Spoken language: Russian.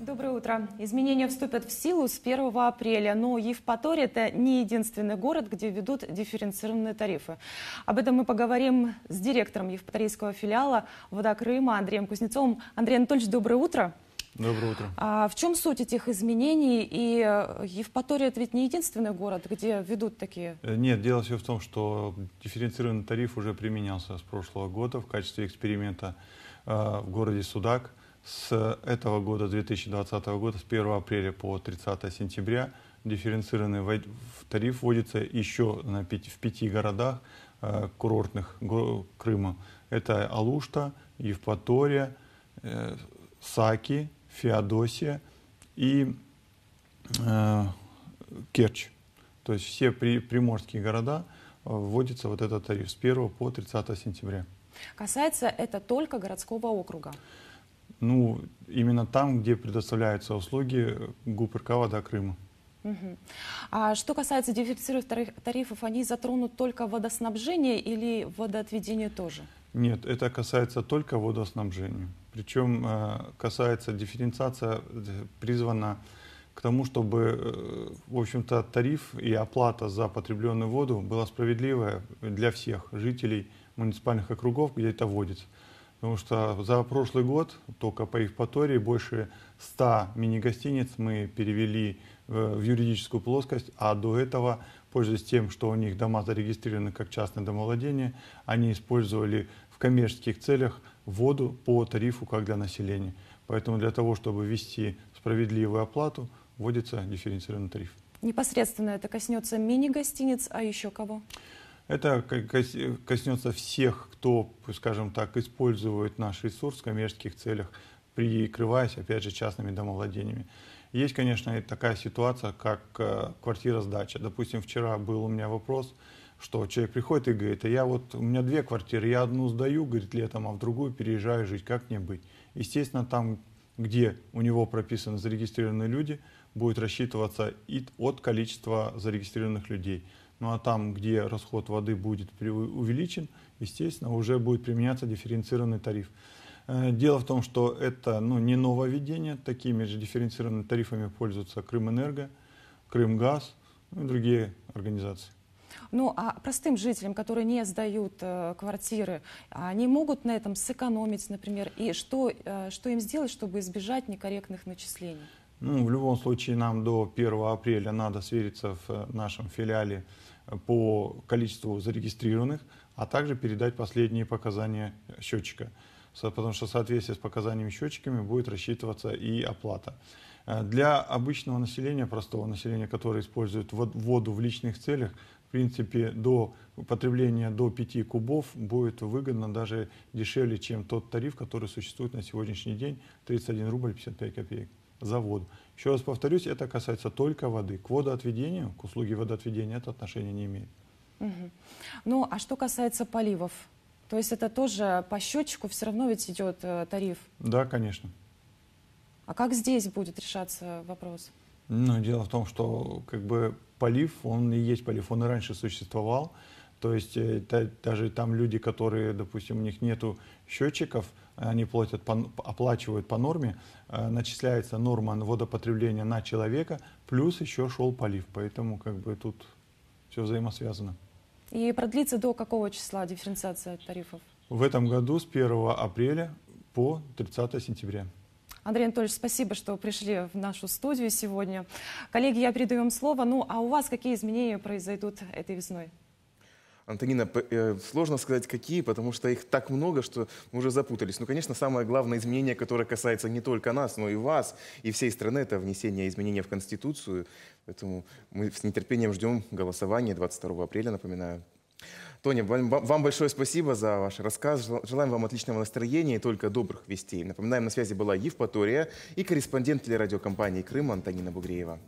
Доброе утро. Изменения вступят в силу с 1 апреля, но Евпатория – это не единственный город, где ведут дифференцированные тарифы. Об этом мы поговорим с директором Евпаторийского филиала «Вода Крыма» Андреем Кузнецовым. Андрей Анатольевич, доброе утро. Доброе утро. А в чем суть этих изменений? И э, Евпатория – это ведь не единственный город, где ведут такие? Э, нет, дело все в том, что дифференцированный тариф уже применялся с прошлого года в качестве эксперимента э, в городе Судак – с этого года, 2020 года, с 1 апреля по 30 сентября дифференцированный тариф вводится еще на 5, в пяти городах э, курортных Крыма. Это Алушта, Евпатория, э, Саки, Феодосия и э, Керчь. То есть все при, приморские города э, вводится вот этот тариф с 1 по 30 сентября. Касается это только городского округа? Ну, именно там, где предоставляются услуги ГУП РКВ до Крыма. Угу. А что касается дифференцированных тарифов, они затронут только водоснабжение или водоотведение тоже? Нет, это касается только водоснабжения. Причем э, касается дифференциация э, призвана к тому, чтобы, э, в общем-то, тариф и оплата за потребленную воду была справедливая для всех жителей муниципальных округов, где это вводится. Потому что за прошлый год только по Евпатории больше 100 мини-гостиниц мы перевели э, в юридическую плоскость, а до этого, пользуясь тем, что у них дома зарегистрированы как частное домовладение, они использовали в коммерческих целях воду по тарифу как для населения. Поэтому для того, чтобы ввести справедливую оплату, вводится дифференцированный тариф. Непосредственно это коснется мини-гостиниц, а еще кого? Это коснется всех, кто, скажем так, использует наш ресурс в коммерческих целях, прикрываясь, опять же, частными домовладениями. Есть, конечно, и такая ситуация, как э, квартира-сдача. Допустим, вчера был у меня вопрос, что человек приходит и говорит, а я вот, у меня две квартиры, я одну сдаю, говорит, летом, а в другую переезжаю жить, как мне быть? Естественно, там, где у него прописаны зарегистрированные люди, будет рассчитываться и от количества зарегистрированных людей – ну а там, где расход воды будет увеличен, естественно, уже будет применяться дифференцированный тариф. Э, дело в том, что это ну, не нововведение. Такими же дифференцированными тарифами пользуются Крымэнерго, Крымгаз ну, и другие организации. Ну, а простым жителям, которые не сдают э, квартиры, они могут на этом сэкономить, например, и что, э, что им сделать, чтобы избежать некорректных начислений? Ну, в любом случае, нам до 1 апреля надо свериться в э, нашем филиале э, по количеству зарегистрированных, а также передать последние показания счетчика, потому что в соответствии с показаниями счетчиками будет рассчитываться и оплата. Э, для обычного населения, простого населения, которое использует воду в личных целях, в принципе, до потребления до 5 кубов будет выгодно даже дешевле, чем тот тариф, который существует на сегодняшний день, 31 рубль 55 копеек. Завод. Еще раз повторюсь, это касается только воды. К водоотведению, к услуге водоотведения это отношение не имеет. Угу. Ну, а что касается поливов? То есть это тоже по счетчику все равно ведь идет э, тариф? Да, конечно. А как здесь будет решаться вопрос? Ну, дело в том, что как бы полив, он и есть полив, он и раньше существовал. То есть э, та, даже там люди, которые, допустим, у них нету счетчиков, они платят по, оплачивают по норме, э, начисляется норма водопотребления на человека, плюс еще шел полив. Поэтому как бы тут все взаимосвязано. И продлится до какого числа дифференциация тарифов? В этом году с 1 апреля по 30 сентября. Андрей Анатольевич, спасибо, что пришли в нашу студию сегодня. Коллеги, я передаю вам слово. Ну, а у вас какие изменения произойдут этой весной? Антонина, э, сложно сказать, какие, потому что их так много, что мы уже запутались. Ну, конечно, самое главное изменение, которое касается не только нас, но и вас, и всей страны, это внесение изменения в Конституцию. Поэтому мы с нетерпением ждем голосования 22 апреля, напоминаю. Тоня, вам большое спасибо за ваш рассказ. Желаем вам отличного настроения и только добрых вестей. Напоминаем, на связи была Евпатория и корреспондент телерадиокомпании «Крым» Антонина Бугреева.